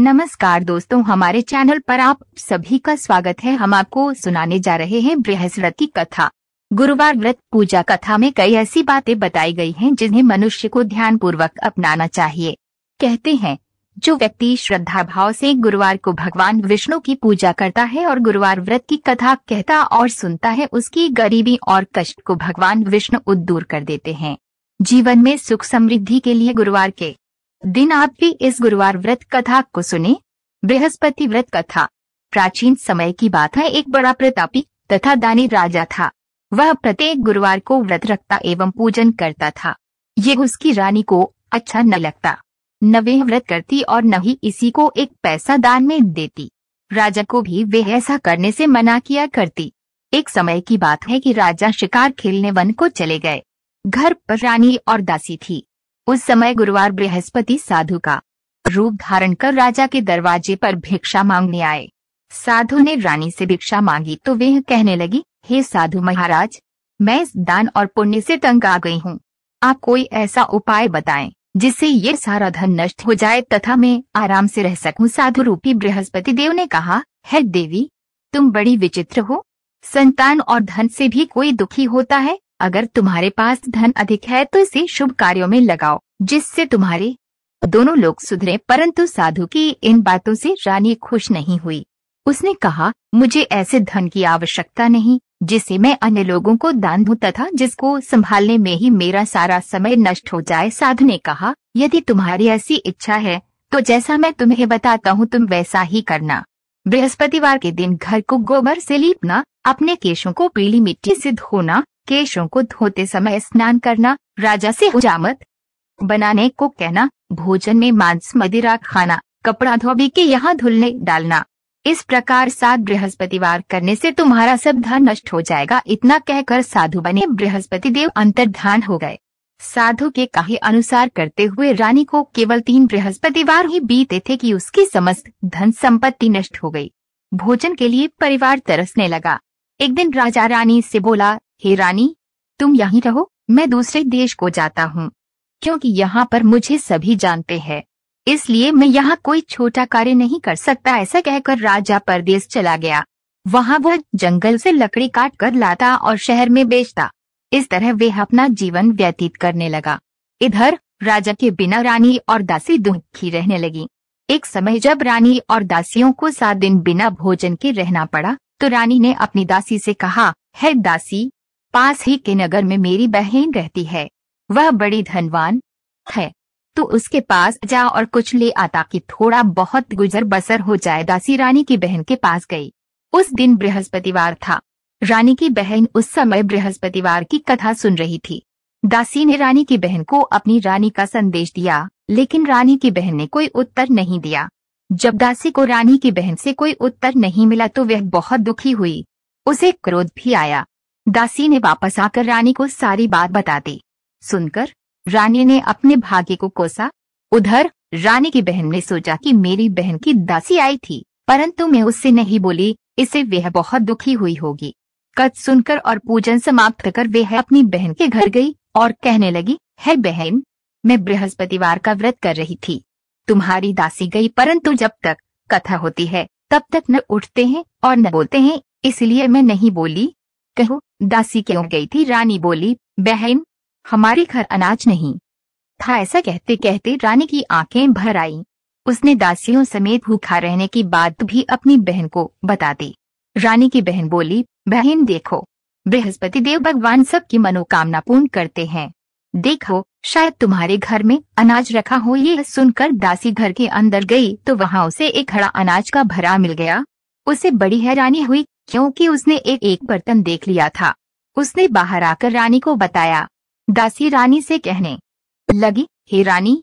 नमस्कार दोस्तों हमारे चैनल पर आप सभी का स्वागत है हम आपको सुनाने जा रहे हैं बृहस्पति की कथा गुरुवार व्रत पूजा कथा में कई ऐसी बातें बताई गई हैं जिन्हें मनुष्य को ध्यान पूर्वक अपनाना चाहिए कहते हैं जो व्यक्ति श्रद्धा भाव से गुरुवार को भगवान विष्णु की पूजा करता है और गुरुवार व्रत की कथा कहता और सुनता है उसकी गरीबी और कष्ट को भगवान विष्णु उद्दूर कर देते हैं जीवन में सुख समृद्धि के लिए गुरुवार के दिन आप भी इस गुरुवार व्रत कथा को सुने बृहस्पति व्रत कथा प्राचीन समय की बात है एक बड़ा प्रतापी तथा दानी राजा था वह प्रत्येक गुरुवार को व्रत रखता एवं पूजन करता था ये उसकी रानी को अच्छा न लगता न वह व्रत करती और न ही इसी को एक पैसा दान में देती राजा को भी वे ऐसा करने से मना किया करती एक समय की बात है कि राजा शिकार खेलने वन को चले गए घर पर रानी और दासी थी उस समय गुरुवार बृहस्पति साधु का रूप धारण कर राजा के दरवाजे पर भिक्षा मांगने आए साधु ने रानी से भिक्षा मांगी तो वह कहने लगी हे साधु महाराज मैं इस दान और पुण्य से तंग आ गई हूँ आप कोई ऐसा उपाय बताएं जिससे ये सारा धन नष्ट हो जाए तथा मैं आराम से रह सकूं साधु रूपी बृहस्पति देव ने कहा है देवी तुम बड़ी विचित्र हो संतान और धन से भी कोई दुखी होता है अगर तुम्हारे पास धन अधिक है तो इसे शुभ कार्यों में लगाओ जिससे तुम्हारे दोनों लोग सुधरे परंतु साधु की इन बातों से रानी खुश नहीं हुई उसने कहा मुझे ऐसे धन की आवश्यकता नहीं जिसे मैं अन्य लोगों को दान दू तथा जिसको संभालने में ही मेरा सारा समय नष्ट हो जाए साधु ने कहा यदि तुम्हारी ऐसी इच्छा है तो जैसा मैं तुम्हें बताता हूँ तुम वैसा ही करना बृहस्पतिवार के दिन घर को गोबर से लीपना अपने केशों को पीली मिट्टी से धोना केशों को धोते समय स्नान करना राजा से हुजामत बनाने को कहना भोजन में मांस मदिरा खाना कपड़ा धोबी के यहाँ धुलने डालना इस प्रकार सात बृहस्पतिवार करने से तुम्हारा सब धन नष्ट हो जाएगा इतना कहकर साधु बने बृहस्पति देव अंतर्धान हो गए साधु के कहे अनुसार करते हुए रानी को केवल तीन बृहस्पतिवार ही बीते थे कि उसकी समस्त धन संपत्ति नष्ट हो गई भोजन के लिए परिवार तरसने लगा एक दिन राजा रानी से बोला हे रानी तुम यहीं रहो मैं दूसरे देश को जाता हूँ क्योंकि यहाँ पर मुझे सभी जानते हैं इसलिए मैं यहाँ कोई छोटा कार्य नहीं कर सकता ऐसा कहकर राजा परदेश चला गया वहाँ वह जंगल से लकड़ी काट कर लाता और शहर में बेचता इस तरह वे अपना जीवन व्यतीत करने लगा इधर राजा के बिना रानी और दासी दुखी रहने लगी एक समय जब रानी और दासियों को सात दिन बिना भोजन के रहना पड़ा तो रानी ने अपनी दासी से कहा है दासी पास ही के नगर में मेरी बहन रहती है वह बड़ी धनवान है तो उसके पास जा और कुछ ले आता कि थोड़ा बहुत गुजर बसर हो जाए दासी रानी की बहन के पास गई उस दिन बृहस्पतिवार था रानी की बहन उस समय बृहस्पतिवार की कथा सुन रही थी दासी ने रानी की बहन को अपनी रानी का संदेश दिया लेकिन रानी की बहन ने कोई उत्तर नहीं दिया जब दासी को रानी की बहन से कोई उत्तर नहीं मिला तो वह बहुत दुखी हुई उसे क्रोध भी आया दासी ने वापस आकर रानी को सारी बात बता दी सुनकर रानी ने अपने भाग्य को कोसा उधर रानी की बहन ने सोचा कि मेरी बहन की दासी आई थी परंतु मैं उससे नहीं बोली इसे वह बहुत दुखी हुई होगी कद सुनकर और पूजन समाप्त कर वह अपनी बहन के घर गई और कहने लगी है बहन मैं बृहस्पतिवार का व्रत कर रही थी तुम्हारी दासी गई परंतु जब तक कथा होती है तब तक न उठते हैं और न बोलते हैं इसलिए मैं नहीं बोली कहो दासी क्यों गई थी रानी बोली बहन हमारे घर अनाज नहीं था ऐसा कहते कहते रानी की आंखें भर आई उसने दासियों समेत भूखा रहने की बात भी अपनी बहन को बता दी रानी की बहन बोली बहन देखो बृहस्पति देव भगवान सबकी मनोकामना पूर्ण करते हैं देखो शायद तुम्हारे घर में अनाज रखा हो ये सुनकर दासी घर के अंदर गई तो वहाँ उसे एक खड़ा अनाज का भरा मिल गया उसे बड़ी हैरानी हुई क्योंकि उसने एक एक बर्तन देख लिया था उसने बाहर आकर रानी को बताया दासी रानी से कहने लगी हे रानी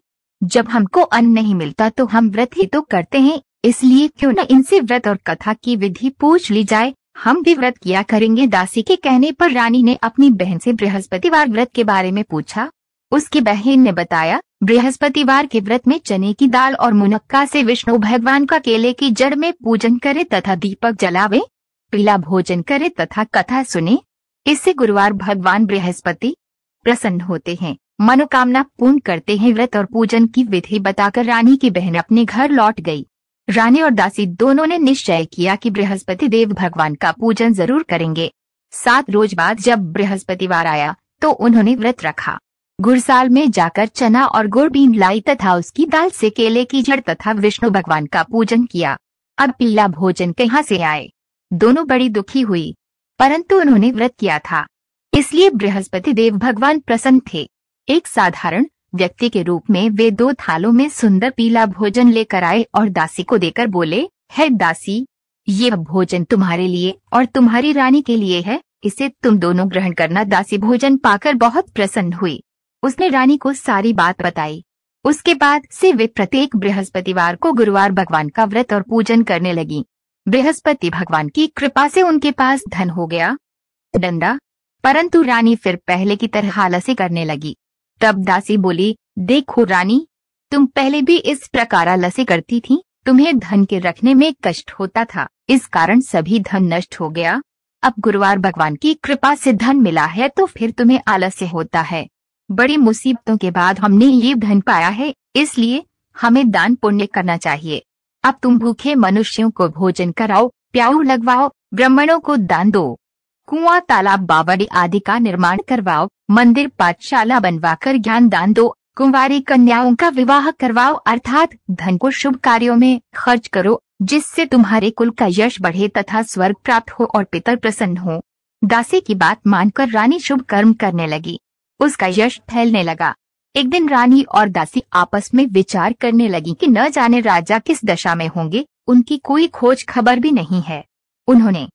जब हमको अन्न नहीं मिलता तो हम व्रत ही तो करते हैं इसलिए क्यों न इनसे व्रत और कथा की विधि पूछ ली जाए हम भी व्रत किया करेंगे दासी के कहने पर रानी ने अपनी बहन से बृहस्पतिवार व्रत के बारे में पूछा उसकी बहन ने बताया बृहस्पतिवार के व्रत में चने की दाल और मुनक्का से विष्णु भगवान का केले की जड़ में पूजन करे तथा दीपक जलावे पीला भोजन करे तथा कथा सुने इससे गुरुवार भगवान बृहस्पति प्रसन्न होते हैं मनोकामना पूर्ण करते हैं व्रत और पूजन की विधि बताकर रानी की बहन अपने घर लौट गई रानी और दासी दोनों ने निश्चय किया कि बृहस्पति देव भगवान का पूजन जरूर करेंगे सात रोज बाद जब बृहस्पतिवार आया तो उन्होंने व्रत रखा गुड़साल में जाकर चना और गुड़ बीन लाई तथा उसकी दाल से केले की जड़ तथा विष्णु भगवान का पूजन किया अब पीला भोजन कहाँ से आए दोनों बड़ी दुखी हुई परंतु उन्होंने व्रत किया था इसलिए बृहस्पति देव भगवान प्रसन्न थे एक साधारण व्यक्ति के रूप में वे दो थालों में सुंदर पीला भोजन लेकर आए और दासी को देकर बोले है दासी ये भोजन तुम्हारे लिए और तुम्हारी रानी के लिए है इसे तुम दोनों ग्रहण करना दासी भोजन पाकर बहुत प्रसन्न हुई उसने रानी को सारी बात बताई उसके बाद से वे प्रत्येक बृहस्पतिवार को गुरुवार भगवान का व्रत और पूजन करने लगी बृहस्पति भगवान की कृपा से उनके पास धन हो गया डंडा परंतु रानी फिर पहले की तरह आलसी करने लगी तब दासी बोली देखो रानी तुम पहले भी इस प्रकार आलसी करती थी तुम्हें धन के रखने में कष्ट होता था इस कारण सभी धन नष्ट हो गया अब गुरुवार भगवान की कृपा से धन मिला है तो फिर तुम्हें आलस्य होता है बड़ी मुसीबतों के बाद हमने ये धन पाया है इसलिए हमें दान पुण्य करना चाहिए अब तुम भूखे मनुष्यों को भोजन कराओ प्याऊ लगवाओ ब्राह्मणों को दान दो कुआं तालाब बावड़ी आदि का निर्माण करवाओ मंदिर पाठशाला बनवाकर ज्ञान दान दो कुंवारी कन्याओं का विवाह करवाओ अर्थात धन को शुभ कार्यों में खर्च करो जिससे तुम्हारे कुल का यश बढ़े तथा स्वर्ग प्राप्त हो और पितर प्रसन्न हो दासी की बात मानकर रानी शुभ कर्म करने लगी उसका यश फैलने लगा एक दिन रानी और दासी आपस में विचार करने लगी कि न जाने राजा किस दशा में होंगे उनकी कोई खोज खबर भी नहीं है उन्होंने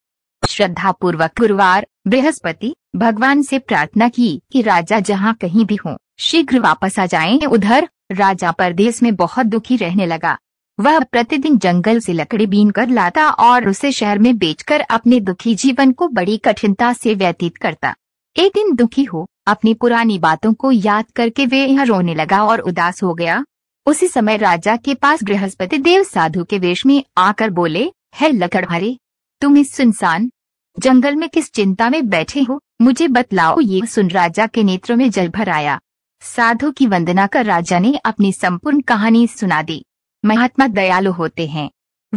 श्रद्धा पूर्वक गुरुवार बृहस्पति भगवान से प्रार्थना की कि राजा जहाँ कहीं भी हो शीघ्र वापस आ जाएं। उधर राजा परदेश में बहुत दुखी रहने लगा वह प्रतिदिन जंगल से लकड़ी बीन कर लाता और उसे शहर में बेचकर अपने दुखी जीवन को बड़ी कठिनता से व्यतीत करता एक दिन दुखी हो अपनी पुरानी बातों को याद करके वे यहाँ रोने लगा और उदास हो गया उसी समय राजा के पास बृहस्पति देव साधु के वेश में आकर बोले है लकड़हारे तुम इस सुनसान जंगल में किस चिंता में बैठे हो मुझे बतलाओ ये सुन राजा के नेत्रों में जल भर आया साधु की वंदना कर राजा ने अपनी संपूर्ण कहानी सुना दी महात्मा दयालु होते हैं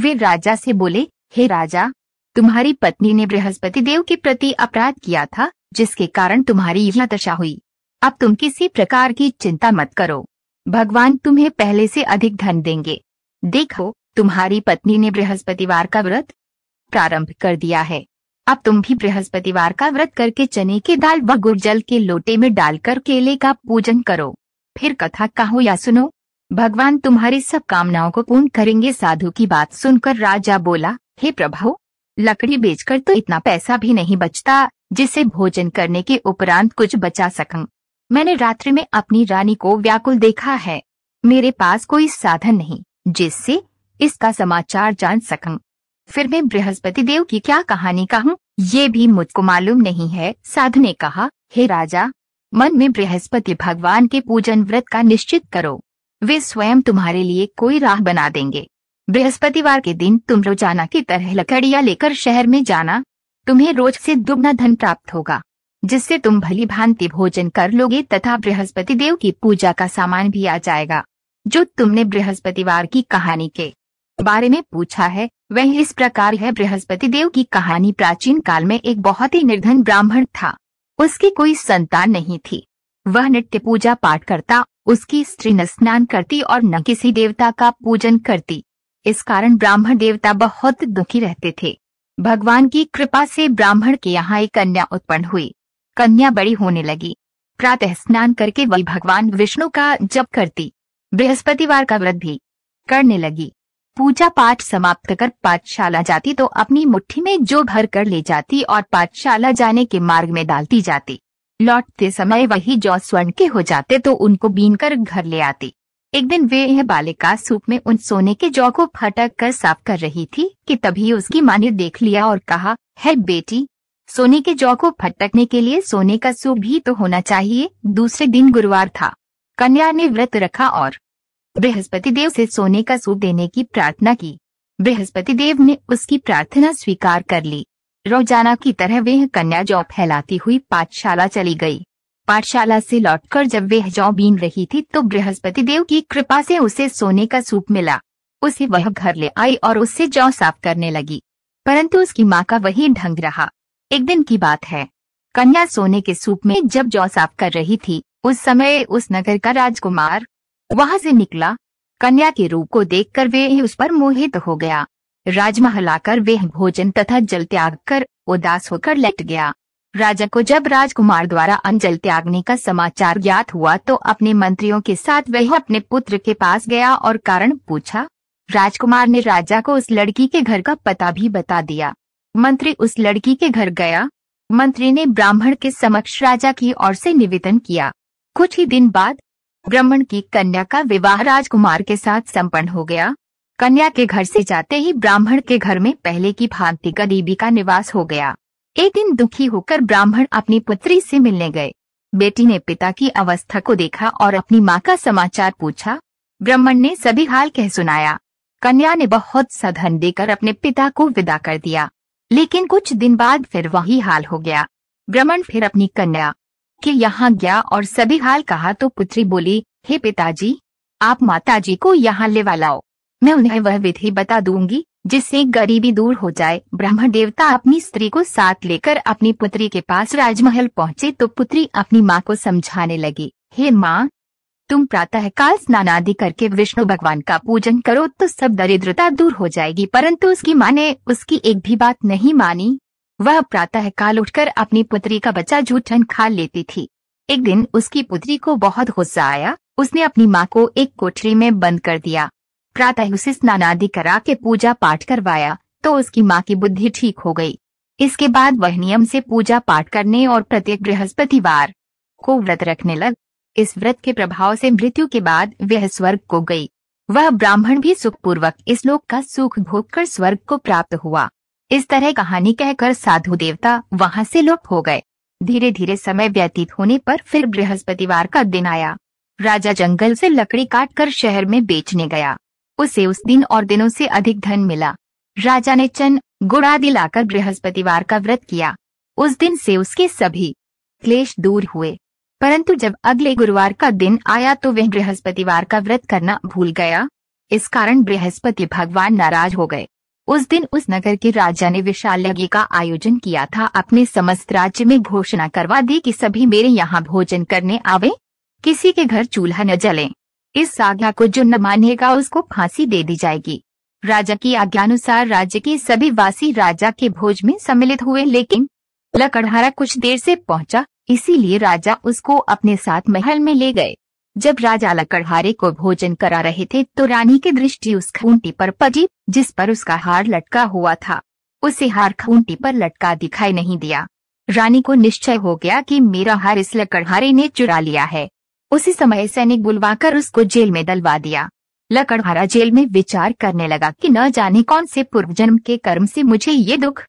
वे राजा से बोले हे राजा तुम्हारी पत्नी ने बृहस्पति देव के प्रति अपराध किया था जिसके कारण तुम्हारी यह दशा हुई अब तुम किसी प्रकार की चिंता मत करो भगवान तुम्हें पहले से अधिक धन देंगे देखो तुम्हारी पत्नी ने बृहस्पतिवार का व्रत प्रारंभ कर दिया है अब तुम भी बृहस्पतिवार का व्रत करके चने के दाल व गुर्जल के लोटे में डालकर केले का पूजन करो फिर कथा कहो या सुनो भगवान तुम्हारी सब कामनाओं को पूर्ण करेंगे साधु की बात सुनकर राजा बोला हे प्रभु लकड़ी बेचकर तो इतना पैसा भी नहीं बचता जिससे भोजन करने के उपरांत कुछ बचा सकूं। मैंने रात्रि में अपनी रानी को व्याकुल देखा है मेरे पास कोई साधन नहीं जिससे इसका समाचार जान सकूं। फिर मैं बृहस्पति देव की क्या कहानी का हूँ ये भी मुझको मालूम नहीं है साधु ने कहा हे राजा मन में बृहस्पति भगवान के पूजन व्रत का निश्चित करो वे स्वयं तुम्हारे लिए कोई राह बना देंगे बृहस्पतिवार के दिन तुम रोजाना की तरह लकड़ियाँ लेकर शहर में जाना तुम्हें रोज से दुगना धन प्राप्त होगा जिससे तुम भली भांति भोजन कर लोगे तथा बृहस्पति देव की पूजा का सामान भी आ जाएगा जो तुमने बृहस्पतिवार की कहानी के बारे में पूछा है वह इस प्रकार है बृहस्पति देव की कहानी प्राचीन काल में एक बहुत ही निर्धन ब्राह्मण था उसकी कोई संतान नहीं थी वह नित्य पूजा पाठ करता उसकी स्त्री न स्नान करती और न किसी देवता का पूजन करती इस कारण ब्राह्मण देवता बहुत दुखी रहते थे भगवान की कृपा से ब्राह्मण के यहाँ एक कन्या उत्पन्न हुई कन्या बड़ी होने लगी प्रातः स्नान करके वही भगवान विष्णु का जप करती बृहस्पतिवार का व्रत भी करने लगी पूजा पाठ समाप्त कर पाठशाला जाती तो अपनी मुट्ठी में जो भर कर ले जाती और पाठशाला जाने के मार्ग में डालती जाती लौटते समय वही जौ स्वर्ण के हो जाते तो उनको बीन कर घर ले आती एक दिन वे यह बालिका सूप में उन सोने के जौ को फटक कर साफ कर रही थी कि तभी उसकी माँ ने देख लिया और कहा है बेटी सोने के जौ को फटकने के लिए सोने का सूप भी तो होना चाहिए दूसरे दिन गुरुवार था कन्या ने व्रत रखा और बृहस्पति देव से सोने का सूप देने की प्रार्थना की बृहस्पति देव ने उसकी प्रार्थना स्वीकार कर ली रोजाना की तरह वे कन्या जौ फैलाती हुई पाठशाला चली गई पाठशाला से लौटकर जब वह जौ बीन रही थी तो बृहस्पति देव की कृपा से उसे सोने का सूप मिला उसे वह घर ले आई और उससे जौ साफ करने लगी परंतु उसकी माँ का वही ढंग रहा एक दिन की बात है कन्या सोने के सूप में जब जौ साफ कर रही थी उस समय उस नगर का राजकुमार वहाँ से निकला कन्या के रूप को कर वे उस पर मोहित हो गया राजमहल आकर वे भोजन तथा जल त्याग कर उदास होकर लेट गया राजा को जब राजकुमार द्वारा अंजल त्यागने का समाचार ज्ञात हुआ तो अपने मंत्रियों के साथ वह अपने पुत्र के पास गया और कारण पूछा राजकुमार ने राजा को उस लड़की के घर का पता भी बता दिया मंत्री उस लड़की के घर गया मंत्री ने ब्राह्मण के समक्ष राजा की ओर से निवेदन किया कुछ ही दिन बाद ब्राह्मण की कन्या का विवाह राजकुमार के साथ संपन्न हो गया कन्या के घर से जाते ही ब्राह्मण के घर में पहले की भांति गरीबी का निवास हो गया एक दिन दुखी होकर ब्राह्मण अपनी पुत्री से मिलने गए बेटी ने पिता की अवस्था को देखा और अपनी माँ का समाचार पूछा ब्राह्मण ने सभी हाल कह सुनाया कन्या ने बहुत सधन देकर अपने पिता को विदा कर दिया लेकिन कुछ दिन बाद फिर वही हाल हो गया ब्राह्मण फिर अपनी कन्या के यहाँ गया और सभी हाल कहा तो पुत्री बोली हे पिताजी आप माताजी को यहाँ लेवा लाओ मैं उन्हें वह विधि बता दूंगी जिससे गरीबी दूर हो जाए ब्रह्म देवता अपनी स्त्री को साथ लेकर अपनी पुत्री के पास राजमहल पहुँचे तो पुत्री अपनी माँ को समझाने लगी हे माँ तुम प्रातःकाल आदि करके विष्णु भगवान का पूजन करो तो सब दरिद्रता दूर हो जाएगी परंतु उसकी माँ ने उसकी एक भी बात नहीं मानी वह काल उठकर अपनी पुत्री का बच्चा जूठन खा लेती थी एक दिन उसकी पुत्री को बहुत गुस्सा आया उसने अपनी माँ को एक कोठरी में बंद कर दिया प्रातः उसे स्नान आदि करा के पूजा पाठ करवाया तो उसकी माँ की बुद्धि ठीक हो गई इसके बाद वह नियम से पूजा पाठ करने और प्रत्येक बृहस्पतिवार को व्रत रखने लग इस व्रत के प्रभाव से मृत्यु के बाद वह स्वर्ग को गई वह ब्राह्मण भी सुखपूर्वक इस लोक का सुख भोग कर स्वर्ग को प्राप्त हुआ इस तरह कहानी कहकर साधु देवता वहाँ से लुप्त हो गए धीरे धीरे समय व्यतीत होने पर फिर बृहस्पतिवार का दिन आया राजा जंगल से लकड़ी काट कर शहर में बेचने गया उसे उस दिन और दिनों से अधिक धन मिला राजा ने चन गुड़ा दिलाकर बृहस्पतिवार का व्रत किया उस दिन से उसके सभी क्लेश दूर हुए परंतु जब अगले गुरुवार का दिन आया तो वह बृहस्पतिवार का व्रत करना भूल गया इस कारण बृहस्पति भगवान नाराज हो गए उस दिन उस नगर के राजा ने विशाल यज्ञ का आयोजन किया था अपने समस्त राज्य में घोषणा करवा दी कि सभी मेरे यहाँ भोजन करने आवे किसी के घर चूल्हा न जले इस आज्ञा को जो न मानेगा उसको फांसी दे दी जाएगी राजा की आज्ञानुसार राज्य के सभी वासी राजा के भोज में सम्मिलित हुए लेकिन लकड़हारा कुछ देर से पहुंचा इसीलिए राजा उसको अपने साथ महल में ले गए जब राजा लकड़हारे को भोजन करा रहे थे तो रानी की दृष्टि उस खूंटी पर पड़ी जिस पर उसका हार लटका हुआ था उसे हार खूंटी पर लटका दिखाई नहीं दिया रानी को निश्चय हो गया कि मेरा हार इस लकड़हारे ने चुरा लिया है उसी समय सैनिक बुलवाकर उसको जेल में दलवा दिया लकड़हारा जेल में विचार करने लगा कि न जाने कौन से पूर्व जन्म के कर्म से मुझे ये दुख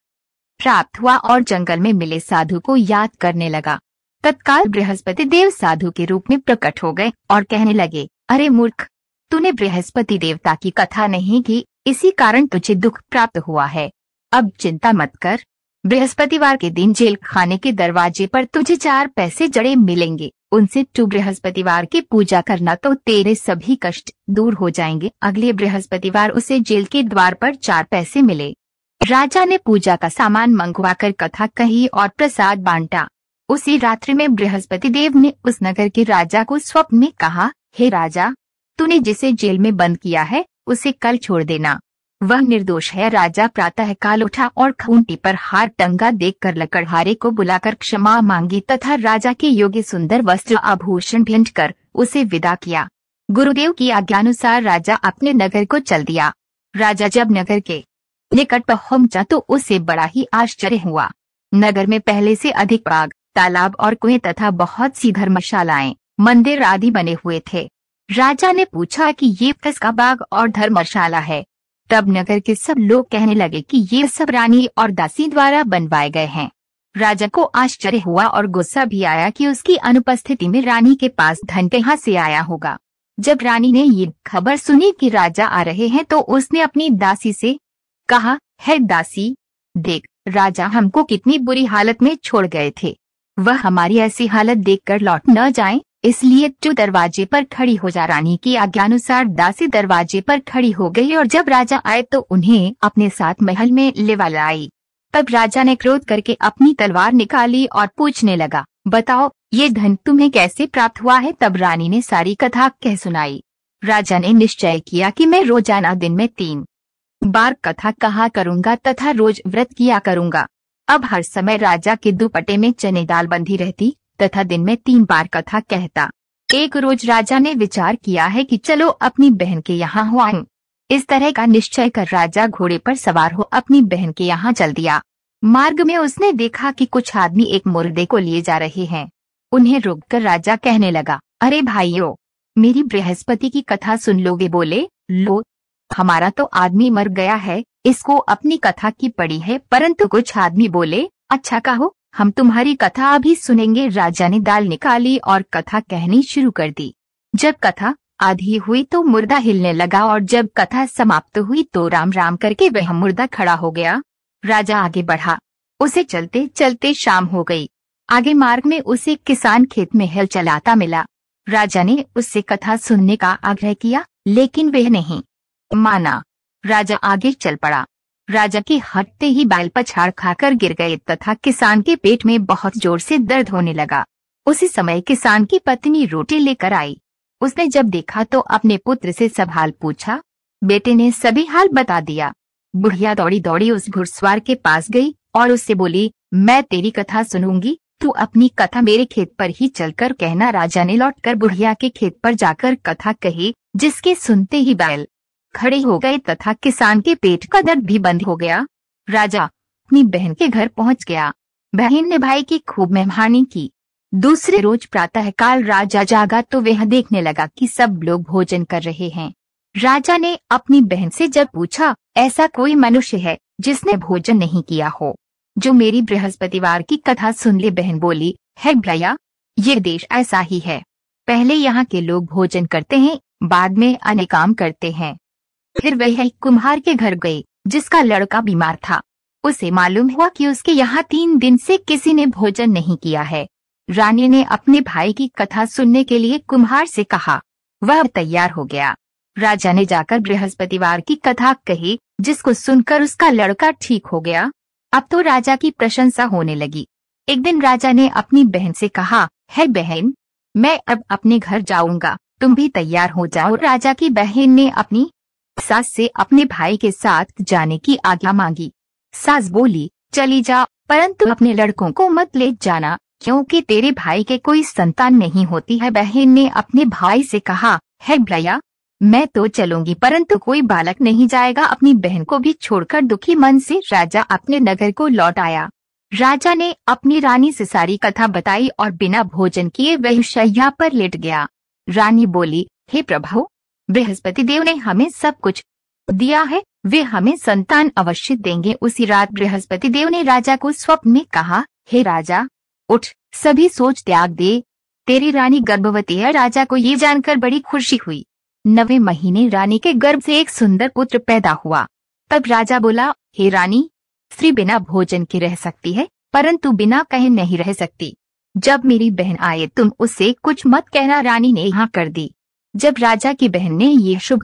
प्राप्त हुआ और जंगल में मिले साधु को याद करने लगा तत्काल बृहस्पति देव साधु के रूप में प्रकट हो गए और कहने लगे अरे मूर्ख तूने बृहस्पति देवता की कथा नहीं की इसी कारण तुझे दुख प्राप्त हुआ है अब चिंता मत कर बृहस्पतिवार के दिन जेल खाने के दरवाजे पर तुझे चार पैसे जड़े मिलेंगे उनसे तू बृहस्पतिवार की पूजा करना तो तेरे सभी कष्ट दूर हो जाएंगे अगले बृहस्पतिवार उसे जेल के द्वार पर चार पैसे मिले राजा ने पूजा का सामान मंगवा कर कथा कही और प्रसाद बांटा उसी रात्रि में बृहस्पति देव ने उस नगर के राजा को स्वप्न में कहा हे राजा तूने जिसे जेल में बंद किया है उसे कल छोड़ देना वह निर्दोष है राजा प्रातःकाल उठा और खूंटी पर हार टंगा देखकर लकड़हारे को बुलाकर क्षमा मांगी तथा राजा के योग्य सुंदर वस्त्र आभूषण भेंट कर उसे विदा किया गुरुदेव की आज्ञानुसार राजा अपने नगर को चल दिया राजा जब नगर के निकट पहुंचा तो उसे बड़ा ही आश्चर्य हुआ नगर में पहले से अधिक बाग तालाब और कुएं तथा बहुत सी धर्मशालाएं मंदिर आदि बने हुए थे राजा ने पूछा कि ये किसका बाग और धर्मशाला है तब नगर के सब लोग कहने लगे कि ये सब रानी और दासी द्वारा बनवाए गए हैं राजा को आश्चर्य हुआ और गुस्सा भी आया कि उसकी अनुपस्थिति में रानी के पास धन कहाँ से आया होगा जब रानी ने ये खबर सुनी कि राजा आ रहे हैं तो उसने अपनी दासी से कहा है दासी देख राजा हमको कितनी बुरी हालत में छोड़ गए थे वह हमारी ऐसी हालत देखकर लौट न जाएं, इसलिए टू दरवाजे पर खड़ी हो जा रानी की आज्ञानुसार दासी दरवाजे पर खड़ी हो गई और जब राजा आए तो उन्हें अपने साथ महल में लेवा लाई तब राजा ने क्रोध करके अपनी तलवार निकाली और पूछने लगा बताओ ये धन तुम्हें कैसे प्राप्त हुआ है तब रानी ने सारी कथा कह सुनाई राजा ने निश्चय किया कि मैं रोजाना दिन में तीन बार कथा कहा करूंगा तथा रोज व्रत किया करूंगा अब हर समय राजा के दुपटे में चने दाल बंधी रहती तथा दिन में तीन बार कथा कहता एक रोज राजा ने विचार किया है कि चलो अपनी बहन के यहाँ हो आऊं इस तरह का निश्चय कर राजा घोड़े पर सवार हो अपनी बहन के यहाँ चल दिया मार्ग में उसने देखा कि कुछ आदमी एक मुर्दे को लिए जा रहे हैं उन्हें रोककर राजा कहने लगा अरे भाइयों मेरी बृहस्पति की कथा सुन लोगे बोले लो हमारा तो आदमी मर गया है इसको अपनी कथा की पड़ी है परंतु कुछ आदमी बोले अच्छा कहो हम तुम्हारी कथा अभी सुनेंगे राजा ने दाल निकाली और कथा कहनी शुरू कर दी जब कथा आधी हुई तो मुर्दा हिलने लगा और जब कथा समाप्त हुई तो राम राम करके वह मुर्दा खड़ा हो गया राजा आगे बढ़ा उसे चलते चलते शाम हो गई आगे मार्ग में उसे किसान खेत में हल चलाता मिला राजा ने उससे कथा सुनने का आग्रह किया लेकिन वह नहीं माना राजा आगे चल पड़ा राजा के हटते ही बैल पछाड़ खाकर गिर गए तथा किसान के पेट में बहुत जोर से दर्द होने लगा उसी समय किसान की पत्नी रोटी लेकर आई उसने जब देखा तो अपने पुत्र से सब हाल पूछा बेटे ने सभी हाल बता दिया बुढ़िया दौड़ी दौड़ी उस घुड़सवार के पास गई और उससे बोली मैं तेरी कथा सुनूंगी तू अपनी कथा मेरे खेत पर ही चलकर कहना राजा ने लौटकर बुढ़िया के खेत पर जाकर कथा कही जिसके सुनते ही बैल खड़े हो गए तथा किसान के पेट का दर्द भी बंद हो गया राजा अपनी बहन के घर पहुंच गया बहन ने भाई की खूब मेहमानी की दूसरे रोज प्रातःकाल राजा जागा तो वह देखने लगा कि सब लोग भोजन कर रहे हैं राजा ने अपनी बहन से जब पूछा ऐसा कोई मनुष्य है जिसने भोजन नहीं किया हो जो मेरी बृहस्पतिवार की कथा सुन ले बहन बोली है भैया ये देश ऐसा ही है पहले यहाँ के लोग भोजन करते हैं बाद में अन्य काम करते हैं फिर वह एक कुम्हार के घर गई जिसका लड़का बीमार था उसे मालूम हुआ कि उसके यहाँ तीन दिन से किसी ने भोजन नहीं किया है रानी ने अपने भाई की कथा सुनने के लिए कुम्हार से कहा वह तैयार हो गया राजा ने जाकर बृहस्पतिवार की कथा कही जिसको सुनकर उसका लड़का ठीक हो गया अब तो राजा की प्रशंसा होने लगी एक दिन राजा ने अपनी बहन से कहा है बहन मैं अब अपने घर जाऊंगा तुम भी तैयार हो जाओ राजा की बहन ने अपनी सास से अपने भाई के साथ जाने की आज्ञा मांगी सास बोली चली जा परंतु अपने लड़कों को मत ले जाना क्योंकि तेरे भाई के कोई संतान नहीं होती है बहन ने अपने भाई से कहा है भैया मैं तो चलूंगी परंतु कोई बालक नहीं जाएगा अपनी बहन को भी छोड़कर दुखी मन से राजा अपने नगर को लौट आया राजा ने अपनी रानी से सारी कथा बताई और बिना भोजन किए वह शैया पर लेट गया रानी बोली हे प्रभु बृहस्पति देव ने हमें सब कुछ दिया है वे हमें संतान अवश्य देंगे उसी रात बृहस्पति देव ने राजा को स्वप्न में कहा हे राजा उठ सभी सोच त्याग दे तेरी रानी गर्भवती है राजा को ये जानकर बड़ी खुशी हुई नवे महीने रानी के गर्भ से एक सुंदर पुत्र पैदा हुआ तब राजा बोला हे रानी स्त्री बिना भोजन के रह सकती है परंतु बिना कहे नहीं रह सकती जब मेरी बहन आए तुम उससे कुछ मत कहना रानी ने यहाँ कर दी जब राजा की बहन ने ये शुभ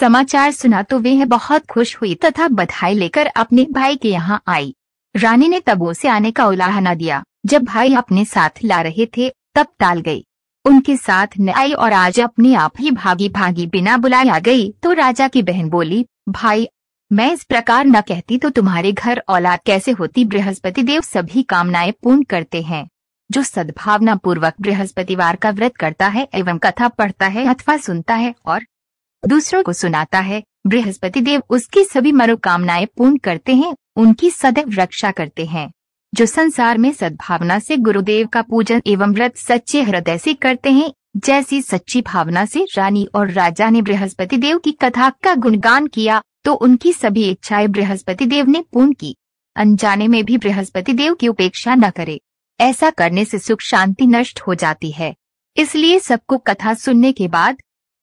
समाचार सुना तो वे बहुत खुश हुई तथा बधाई लेकर अपने भाई के यहाँ आई रानी ने तबो से आने का उलाहना दिया जब भाई अपने साथ ला रहे थे तब टाल गई उनके साथ न आई और आज अपने आप ही भागी भागी बिना बुलाए आ गई तो राजा की बहन बोली भाई मैं इस प्रकार न कहती तो तुम्हारे घर औलाद कैसे होती बृहस्पति देव सभी कामनाएं पूर्ण करते हैं जो सद्भावना पूर्वक बृहस्पतिवार का व्रत करता है एवं कथा पढ़ता है अथवा सुनता है और दूसरों को सुनाता है बृहस्पति देव उसकी सभी मनोकामनाएं पूर्ण करते हैं उनकी सदैव रक्षा करते हैं जो संसार में सद्भावना से गुरुदेव का पूजन एवं व्रत सच्चे हृदय से करते हैं जैसी सच्ची भावना से रानी और राजा ने बृहस्पति देव की कथा का गुणगान किया तो उनकी सभी इच्छाएं बृहस्पति देव ने पूर्ण की अनजाने में भी बृहस्पति देव की उपेक्षा न करे ऐसा करने से सुख शांति नष्ट हो जाती है इसलिए सबको कथा सुनने के बाद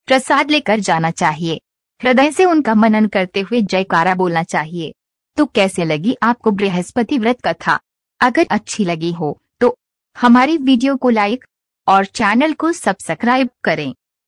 प्रसाद लेकर जाना चाहिए हृदय से उनका मनन करते हुए जयकारा बोलना चाहिए तो कैसे लगी आपको बृहस्पति व्रत कथा अगर अच्छी लगी हो तो हमारी वीडियो को लाइक और चैनल को सब्सक्राइब करें